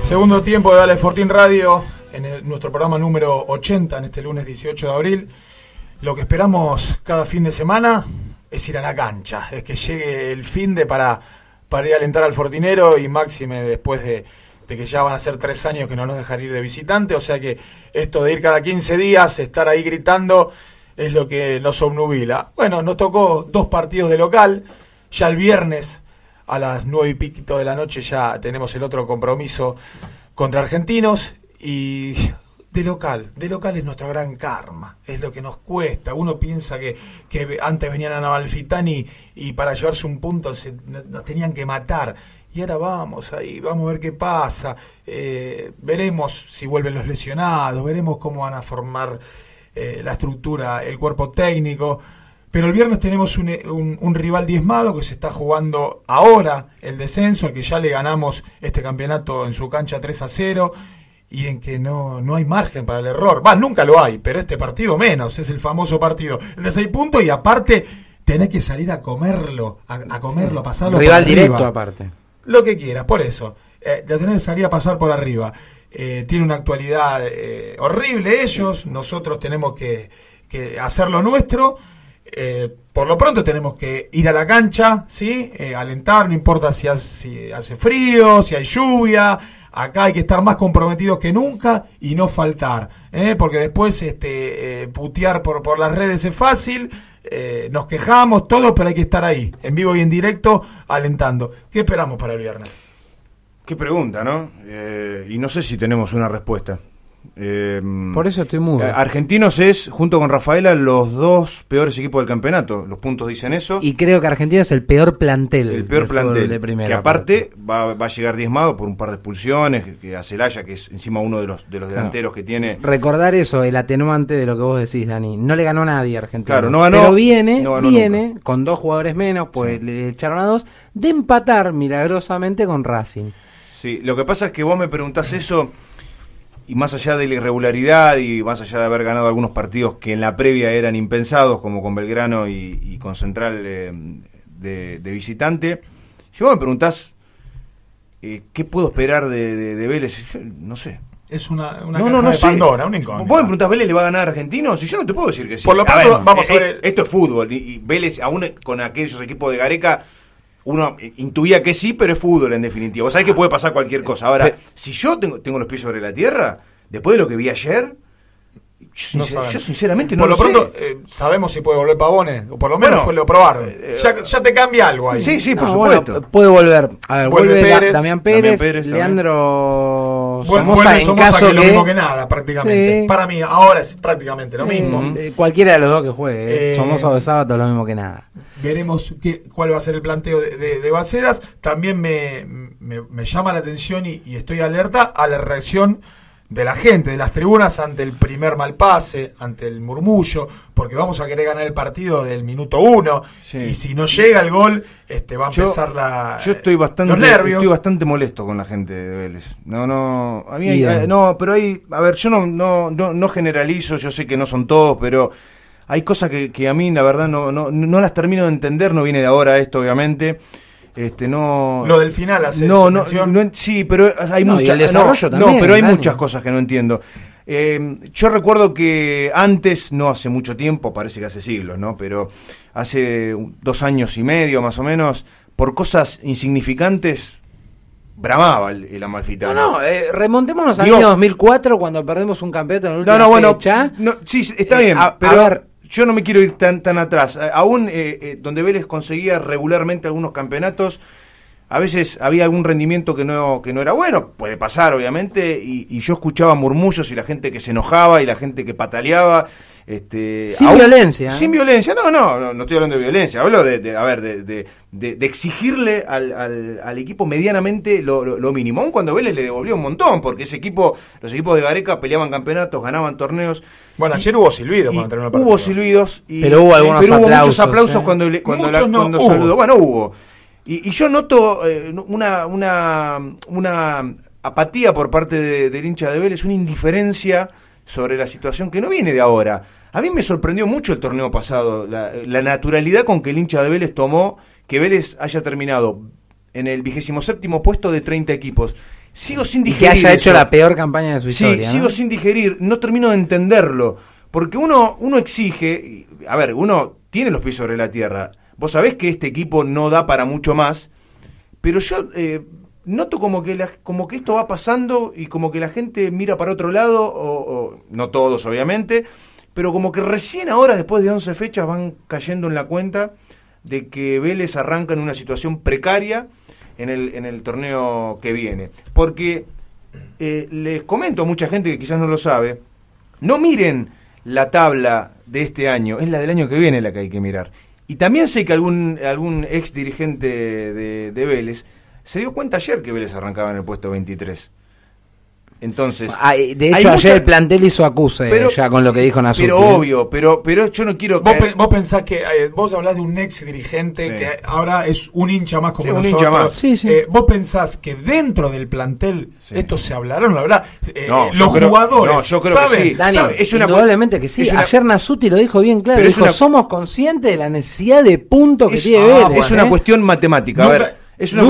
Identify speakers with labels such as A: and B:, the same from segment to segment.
A: Segundo tiempo de Dale Fortín Radio, en nuestro programa número 80, en este lunes 18 de abril. Lo que esperamos cada fin de semana es ir a la cancha, es que llegue el fin de para, para ir a alentar al Fortinero y máxime después de, de que ya van a ser tres años que no nos dejan ir de visitante, o sea que esto de ir cada 15 días, estar ahí gritando, es lo que nos obnubila. Bueno, nos tocó dos partidos de local, ya el viernes a las nueve y piquito de la noche ya tenemos el otro compromiso contra argentinos y de local, de local es nuestra gran karma, es lo que nos cuesta. Uno piensa que, antes venían a navalfitani y, para llevarse un punto nos tenían que matar. Y ahora vamos ahí, vamos a ver qué pasa, eh, veremos si vuelven los lesionados, veremos cómo van a formar eh, la estructura, el cuerpo técnico. Pero el viernes tenemos eh, un, rival diezmado que se está jugando ahora el descenso, al que ya le ganamos este campeonato en su cancha 3 a 0 y en que no, hay margen para el error. Va, nunca lo hay, pero este partido menos, es el famoso partido. de 6 puntos y aparte tenés que salir a comerlo, a, comerlo, a pasarlo. Rival directo aparte. Lo que quieras, por eso. Eh, lo tenés que salir a pasar por arriba. Eh, tiene una actualidad eh, horrible ellos, nosotros tenemos que, que hacer lo nuestro eh, por lo pronto tenemos que ir a la cancha, ¿sí? Eh, alentar, no importa si hace, frío, si hay lluvia. Acá hay que estar más comprometidos que nunca y no faltar, ¿eh? porque después este, putear por, por las redes es fácil, nos quejamos todos, pero hay que estar ahí, en vivo y en directo, alentando. ¿Qué esperamos para el viernes?
B: Qué pregunta, ¿no? y no sé si tenemos una respuesta. Em, por eso estoy muy. Eh, Argentinos es, junto con Rafaela, los dos peores equipos del campeonato. Los puntos dicen eso.
C: Y creo que Argentinos es el peor plantel. El peor plantel. De primera, que aparte
B: va, a llegar diezmado por un par de expulsiones. Que a Celaya, que es encima uno de los, de los delanteros que tiene.
C: Recordar eso, el atenuante de lo que vos decís, Dani. No le ganó nadie a Argentinos. no Pero viene, viene con dos jugadores menos, pues le echaron a dos, de empatar milagrosamente con Racing.
B: Sí, lo que pasa es que vos me preguntás eso y más allá de la irregularidad y más allá de haber ganado algunos partidos que en la previa eran impensados, como con Belgrano y, con Central eh, de, visitante, si vos me preguntás eh, qué puedo esperar de, de, Vélez, no sé. Es una, no, Pandora, un Vos me preguntás, ¿Vélez le va a ganar a Argentinos? Y yo no te puedo decir que sí. Por lo tanto, vamos eh, Esto es fútbol. Y, y Vélez, aún con aquellos equipos de Gareca, uno intuía que sí, pero es fútbol en definitiva. Vos sabés que puede pasar cualquier eh, cosa. Ahora, si yo tengo, tengo los pies sobre la tierra, después de lo que vi ayer, yo sinceramente no por lo, pronto,
A: eh, sabemos si puede volver Pavone, o por lo menos fue lo probar. Eh, eh,
B: ya, ya, te cambia algo ahí. Sí, sí, por
A: ah, supuesto.
C: puede volver. A ver, vuelve, Pérez, Damián Pérez, Leandro Somoza, en Somoza caso que, lo mismo que nada, prácticamente. Para mí,
A: ahora es prácticamente lo mismo. Mm, cualquiera de
C: los dos que juegue, Somoza o de Sábado, lo mismo que nada.
A: Veremos cuál va a ser el planteo de, de, de Bacedas. También me, me, llama la atención y estoy alerta a la reacción de la gente, de las tribunas, ante el primer mal pase, ante el murmullo, porque vamos a querer ganar el partido del minuto uno, y si no llega el gol, este va a empezar
B: la yo estoy eh, bastante, los Estoy bastante molesto con la gente de Vélez. No, no, a mí eh, no, pero hay, a ver, yo no, no, no, no generalizo, yo sé que no son todos, pero hay cosas que, que a mí la verdad no, no, no las termino de entender, no viene de ahora esto, obviamente. Este, no, lo del final hace no, no, sí pero hay muchas pero hay muchas cosas que no entiendo em, yo recuerdo que antes no hace mucho tiempo parece que hace siglos no pero hace dos años y medio más o menos por cosas insignificantes bramaba el, el amalfitano. No, no, eh, remontémonos
C: al año 2004 cuando perdemos un campeonato en el último No, no, bueno,
B: sí, está eh, bien, yo no me quiero ir tan, tan atrás. Eh, aún eh, eh, donde Vélez conseguía regularmente algunos campeonatos, a veces había algún rendimiento que no, que no era bueno, puede pasar obviamente, y, yo escuchaba murmullos y la gente que se enojaba y la gente que pataleaba. Este, sin violencia. ¿eh? Sin violencia, no, no, no, estoy hablando de violencia, hablo de, a ver, de, exigirle al, equipo medianamente lo, mínimo, aun cuando Vélez le devolvió un montón, porque ese equipo, los equipos de Gareca peleaban campeonatos, ganaban torneos. Bueno, ayer hubo silbidos cuando terminó el partido. Hubo silbidos, y, pero hubo, algunos aplausos, muchos aplausos ¿eh? cuando, cuando, cuando saludó. Bueno, hubo. Y, yo noto eh, una, una, una apatía por parte de, del hincha de Vélez, una indiferencia sobre la situación que no viene de ahora. A mí me sorprendió mucho el torneo pasado, la, naturalidad con que el hincha de Vélez tomó que Vélez haya terminado en el vigésimo séptimo puesto de 30 equipos. Sigo sin digerir. que haya hecho la peor campaña de su historia. Sí, sigo sin digerir, no termino de entenderlo. Porque uno, uno exige, a ver, uno tiene los pies sobre la tierra. Vos sabés que este equipo no da para mucho más, pero yo eh, noto como que, como que esto va pasando y como que la gente mira para otro lado, o, no todos obviamente, pero como que recién ahora, después de 11 fechas, van cayendo en la cuenta de que Vélez arranca en una situación precaria en el, torneo que viene. Porque eh, les comento a mucha gente que quizás no lo sabe, no miren la tabla de este año, es la del año que viene la que hay que mirar. Y también sé que algún, algún ex dirigente de, de Vélez se dio cuenta ayer que Vélez arrancaba en el puesto 23. Entonces, ah, de hecho ayer el
C: plantel hizo acuse ya con lo que dijo Nasuti. Pero obvio,
B: pero pero
A: yo no quiero Vos, pensás que eh, vos hablás de un ex dirigente que ahora es un hincha más como Un hincha más. Eh, vos pensás que dentro del plantel esto se hablaron, la verdad,
B: eh, los jugadores. No, yo creo que sí. Es una indudablemente que sí. Ayer
C: Nasuti lo dijo bien claro, Pero somos conscientes de la necesidad de punto que es, tiene Es una cuestión
B: matemática, a ver es una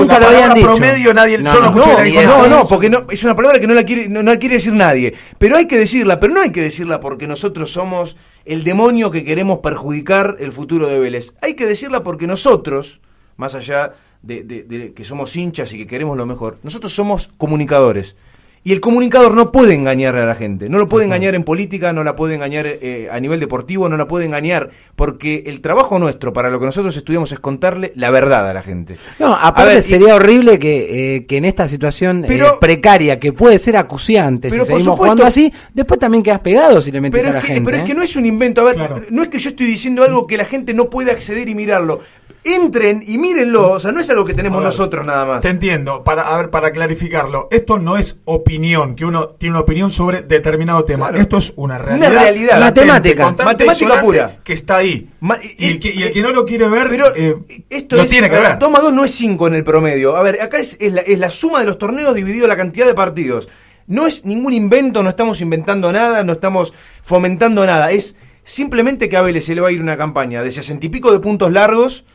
B: promedio, nadie, no, no, no, porque no, es una palabra que no la quiere, decir nadie. Pero hay que decirla, pero no hay que decirla porque nosotros somos el demonio que queremos perjudicar el futuro de Vélez. Hay que decirla porque nosotros, más allá de que somos hinchas y que queremos lo mejor, nosotros somos comunicadores. Y el comunicador no puede engañar a la gente, no lo puede engañar en política, no la puede engañar eh, a nivel deportivo, no la puede engañar, porque el trabajo nuestro, para lo que nosotros estudiamos, es contarle la verdad a la gente.
C: No, aparte sería horrible eh, que, en esta situación eh, precaria, que puede ser acuciante, si seguimos supuesto, así, después también quedas pegado si le metes a la gente. Pero es
B: que no es un invento, a ver, no es que yo estoy diciendo algo que la gente no puede acceder y mirarlo entren y mírenlo. O sea, no es
A: algo que tenemos nosotros nada más. Te entiendo. Para, a ver, para clarificarlo, esto no es opinión, que uno tiene una opinión sobre determinado tema. Esto es una realidad. Una realidad. Matemática. Matemática pura.
B: Que está ahí. y, el que, no lo quiere ver, pero eh, esto no tiene que ver. Toma 2 no es 5 en el promedio. A ver, acá es, la, suma de los torneos dividido la cantidad de partidos. No es ningún invento, no estamos inventando nada, no estamos fomentando nada. Es simplemente que a Vélez se le va a ir una campaña de sesenta y pico de puntos largos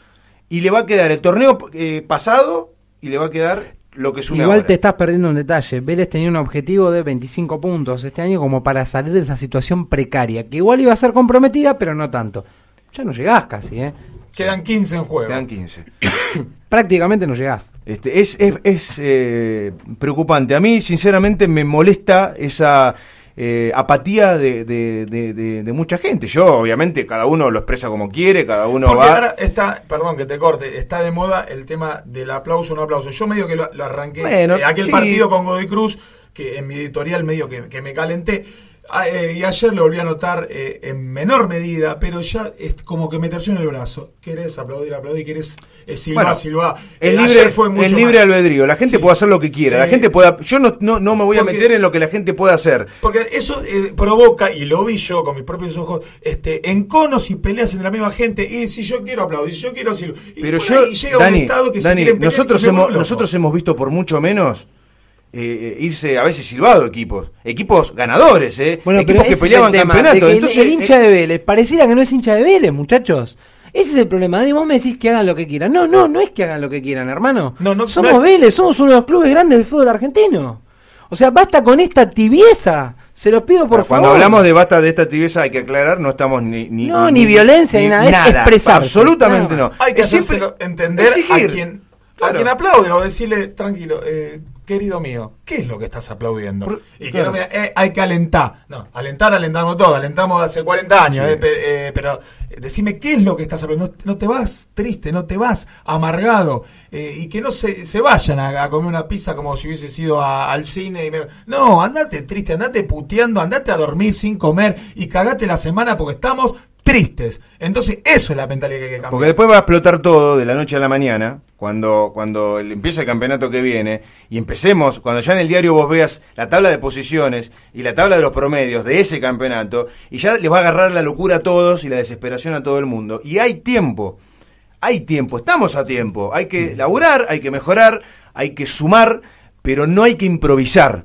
B: y le va a quedar el torneo eh, pasado y le va a quedar lo que es Igual
C: te estás perdiendo un detalle. Vélez tenía un objetivo de 25 puntos este año como para salir de esa situación precaria, que igual iba a ser comprometida, pero no
B: tanto. Ya no llegás casi, ¿eh? Quedan 15 en juego. Quedan 15. Prácticamente no llegás. Este, es es, es eh, preocupante. A mí, sinceramente, me molesta esa eh, apatía de, de, mucha gente. Yo, obviamente, cada uno lo expresa como quiere, cada uno va. Ahora
A: está, perdón que te corte, está de moda el tema del aplauso o no aplauso. Yo medio que lo, arranqué. Eh, aquel partido con Godoy Cruz, que en mi editorial medio que, que me calenté Ah, eh, y ayer lo volví a notar eh, en menor medida, pero ya es como que me terció en el brazo. Querés aplaudir, aplaudir, querés silbar, eh, silbar. El libre, el libre
B: albedrío, la gente puede hacer lo que quiera, la gente puede, yo no, me voy a meter en lo que la gente puede hacer.
A: Porque eso provoca, y lo vi yo con mis propios ojos, este, enconos y peleas entre la misma gente, y si yo quiero aplaudir, si yo quiero silbar. Pero yo, llega Dani, un estado que nosotros, hemos, nosotros
B: hemos visto por mucho menos eh, eh, irse a veces silbado equipos, equipos ganadores, eh, equipos que peleaban campeonatos Entonces, el, hincha eh, de Vélez, pareciera que no
C: es hincha de Vélez, muchachos. Ese es el problema. Y vos me decís que hagan lo que quieran. No, no, no es que hagan lo que quieran, hermano. somos Vélez, somos uno de los clubes grandes del fútbol argentino. O sea, basta con esta tibieza. Se los pido por favor. Cuando hablamos
B: de basta de esta tibieza hay que aclarar, no estamos ni... ni no, ni, violencia ni, nada. Es expresar. Absolutamente no. Hay que
A: siempre entender a quien Claro. A quien aplaude, o decirle, tranquilo, eh, querido mío, ¿qué es lo que estás aplaudiendo? y que no me, eh, hay que alentar. No, alentar alentamos todo, alentamos hace 40 años, eh, pero decime qué es lo que estás aplaudiendo. No, te vas triste, no te vas amargado y que no se, vayan a, comer una pizza como si hubiese sido al cine. no, andate triste, andate puteando, andate a dormir sin comer y cagate la semana porque estamos entonces, eso es la mentalidad que hay que cambiar. Porque
B: después va a explotar todo de la noche a la mañana, cuando, cuando empiece el campeonato que viene, y empecemos, cuando ya en el diario vos veas la tabla de posiciones y la tabla de los promedios de ese campeonato, y ya les va a agarrar la locura a todos y la desesperación a todo el mundo. Y hay tiempo. Hay tiempo, estamos a tiempo. Hay que laburar, hay que mejorar, hay que sumar, pero no hay que improvisar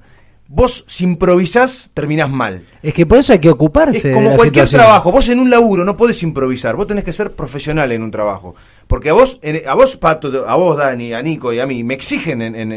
B: vos si improvisás, terminás mal.
C: Es que por eso hay que ocuparse. Es como cualquier trabajo.
B: Vos en un laburo no podés improvisar. Vos tenés que ser profesional en un trabajo. Porque a vos, a vos, Pato, a vos, Dani, a Nico y a mí, me exigen en,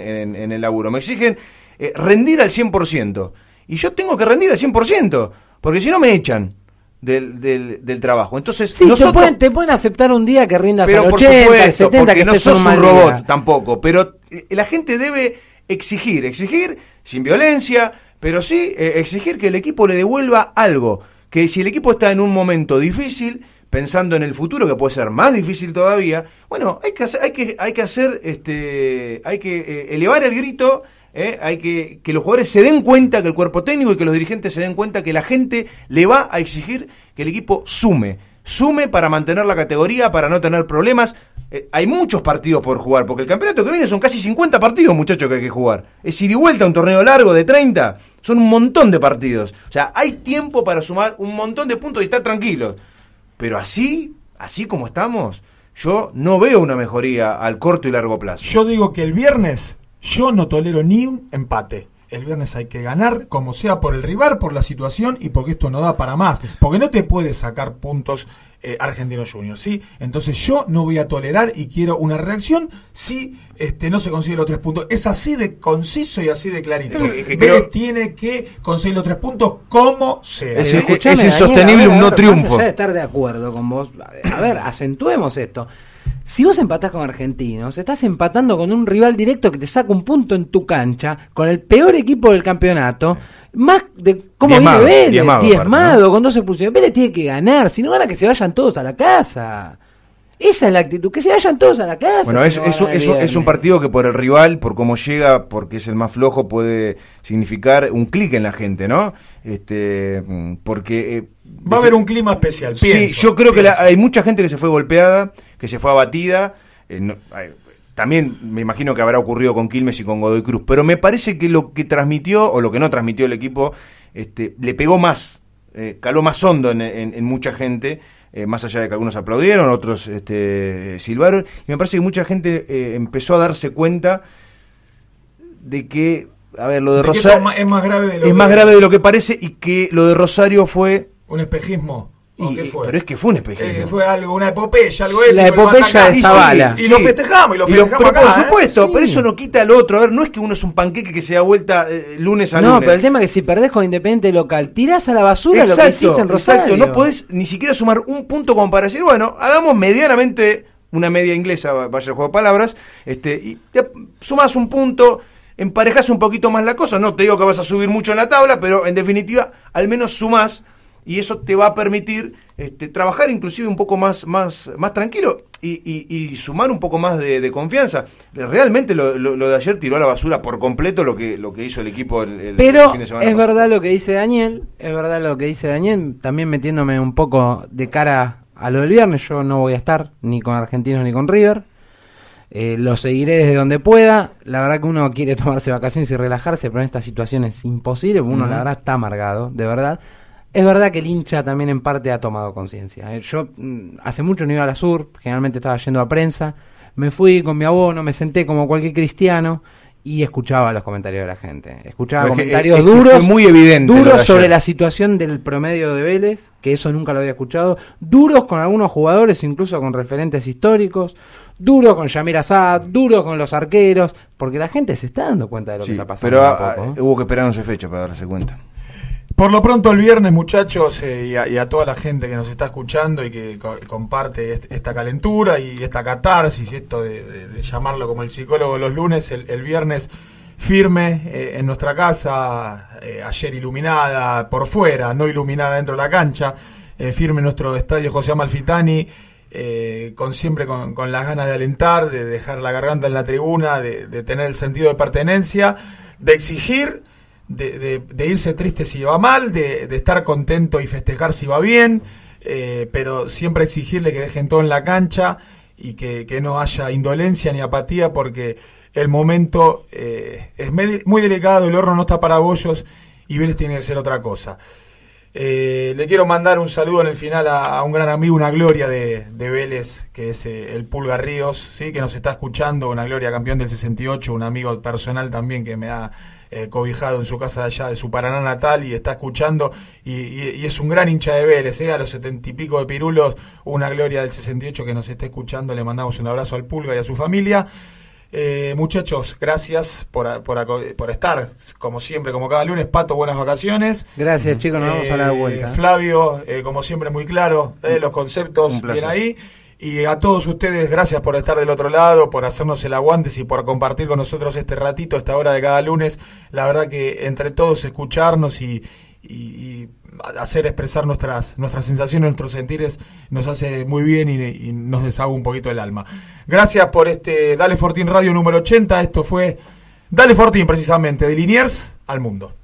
B: el laburo. Me exigen eh, rendir al 100%. Y yo tengo que rendir al 100%. Porque si no me echan. Del, trabajo. Entonces, te,
C: pueden, aceptar un día que rindas pero por supuesto, porque no sos un robot
B: tampoco, pero eh, la gente debe exigir, exigir sin violencia, pero sí eh, exigir que el equipo le devuelva algo. Que si el equipo está en un momento difícil, pensando en el futuro, que puede ser más difícil todavía, bueno, hay que hacer, hay que, hay que hacer, este, hay que eh, elevar el grito eh, hay que que los jugadores se den cuenta que el cuerpo técnico y que los dirigentes se den cuenta que la gente le va a exigir que el equipo sume, sume para mantener la categoría, para no tener problemas, eh, hay muchos partidos por jugar, porque el campeonato que viene son casi 50 partidos, muchachos, que hay que jugar. Es ir y vuelta un torneo largo de 30, son un montón de partidos. O sea, hay tiempo para sumar un montón de puntos y estar tranquilos. Pero así, así como estamos, yo no veo una mejoría al corto y largo plazo. Yo digo que el viernes yo no tolero ni un empate. El viernes hay que ganar,
A: como sea, por el rival, por la situación y porque esto no da para más. Porque no te puedes sacar puntos eh, Argentino Junior ¿sí? Entonces yo no voy a tolerar y quiero una reacción si este, no se consigue los tres puntos. Es así de conciso y así de clarito. tiene que conseguir los tres puntos como sea. Es, insostenible
C: un no triunfo. estar de acuerdo con vos, a ver, acentuemos esto. Si vos empatás con argentinos, estás empatando con un rival directo que te saca un punto en tu cancha, con el peor equipo del campeonato, más de cómo diezmado, viene Vélez, diezmado, con dos expulsiones. Vélez tiene que ganar, si no gana que se vayan todos a la casa. Esa es la actitud, que se vayan todos a la casa. Bueno, es, es, un
B: partido que por el rival, por cómo llega, porque es el más flojo, puede significar un clic en la gente, ¿no? Este, mm, porque... Eh,
A: Va a haber un clima especial. sí, yo
B: creo que hay mucha gente que se fue golpeada, que se fue abatida. Eh, también me imagino que habrá ocurrido con Quilmes y con Godoy Cruz, pero me parece que lo que transmitió o lo que no transmitió el equipo este, le pegó más, eh, caló más hondo en mucha gente eh, más allá de que algunos aplaudieron, otros este, silbaron, y me parece que mucha gente eh, empezó a darse cuenta de que, a ver, lo de, Rosario... Es, más, grave es más grave de lo que parece y que lo de Rosario fue...
A: Un espejismo.
B: Eh, pero es que fue un espejismo. fue
A: algo, una epopeya, algo La epopeya de Y, lo festejamos, y lo festejamos. por
B: ¿eh? supuesto, pero eso no quita al otro. A ver, no es que uno es un panqueque que se da vuelta eh, lunes a lunes. No, pero el tema
C: es que si perdés con Independiente Local, tirás a la basura lo que hiciste en Rosario. Exacto, no
B: podés ni siquiera sumar un punto como para decir, bueno, hagamos medianamente una media inglesa, vaya el juego de palabras, este, y te sumás un punto Emparejás un poquito más la cosa. No te digo que vas a subir mucho en la tabla, pero en definitiva, al menos sumás y eso te va a permitir este, trabajar inclusive un poco más, más, más tranquilo y, sumar un poco más de, confianza. Realmente lo, lo, de ayer tiró a la basura por completo lo que, lo que hizo el equipo el, Pero fin de semana. Es
C: verdad lo que dice Daniel, es verdad lo que dice Daniel, también metiéndome un poco de cara a lo del viernes, yo no voy a estar ni con Argentinos ni con River. Eh, lo seguiré desde donde pueda. La verdad que uno quiere tomarse vacaciones y relajarse, pero en estas situaciones es imposible. Uno, la verdad, está amargado, de verdad. Es verdad que el hincha también en parte ha tomado conciencia. ¿eh? Yo mm, hace mucho no iba a la sur, generalmente estaba yendo a prensa, me fui con mi abono, me senté como cualquier cristiano y escuchaba los comentarios de la gente. Escuchaba comentarios duros, muy duros sobre la situación del promedio de Vélez, que eso nunca lo había escuchado, duros con algunos jugadores, incluso con referentes históricos, duros con Yamir Assad, duros
A: con los arqueros, porque la gente se está dando cuenta de lo que está pasando. Pero ah,
B: ¿eh? hubo que esperar 11 fechas para darse cuenta.
A: Por lo pronto el viernes, muchachos, eh, y, a, toda la gente que nos está escuchando y que comparte esta calentura y esta catarsis, esto de, llamarlo como el psicólogo los lunes, el, viernes firme eh, en nuestra casa, eh, ayer iluminada por fuera, no iluminada dentro de la cancha, firme en nuestro estadio José Amalfitani, con siempre con, las ganas de alentar, de dejar la garganta en la tribuna, de, de tener el sentido de pertenencia, de exigir de, irse triste si va mal, de, estar contento y festejar si va bien, eh, pero siempre exigirle que dejen todo en la cancha y que, no haya indolencia ni apatía porque el momento eh, es muy delicado, el horno no está para bollos y Vélez tiene que ser otra cosa. Eh, le quiero mandar un saludo en el final a, un gran amigo, una gloria de, Vélez, que es el Pulgar Ríos, ¿sí? que nos está escuchando, una gloria campeón del 68, un amigo personal también que me ha eh, cobijado en su casa de allá de su Paraná natal y está escuchando y, es un gran hincha de Vélez, eh, a los setenta y pico de Pirulos, una gloria del 68 que nos está escuchando, le mandamos un abrazo al Pulga y a su familia. Eh, muchachos, gracias por, por, por, estar, como siempre, como cada lunes. Pato, buenas vacaciones.
C: Gracias, chicos, nos vamos a la vuelta.
A: Flavio, como siempre, muy claro, los conceptos bien ahí. Y a todos ustedes, gracias por estar del otro lado, por hacernos el aguante y por compartir con nosotros este ratito, esta hora de cada lunes. La verdad que entre todos escucharnos y, hacer expresar nuestras, nuestras sensaciones, nuestros sentires, nos hace muy bien y, nos deshaga un poquito el alma. Gracias por este Dale Fortín Radio número 80. Esto fue Dale Fortín, precisamente, de Liniers al mundo.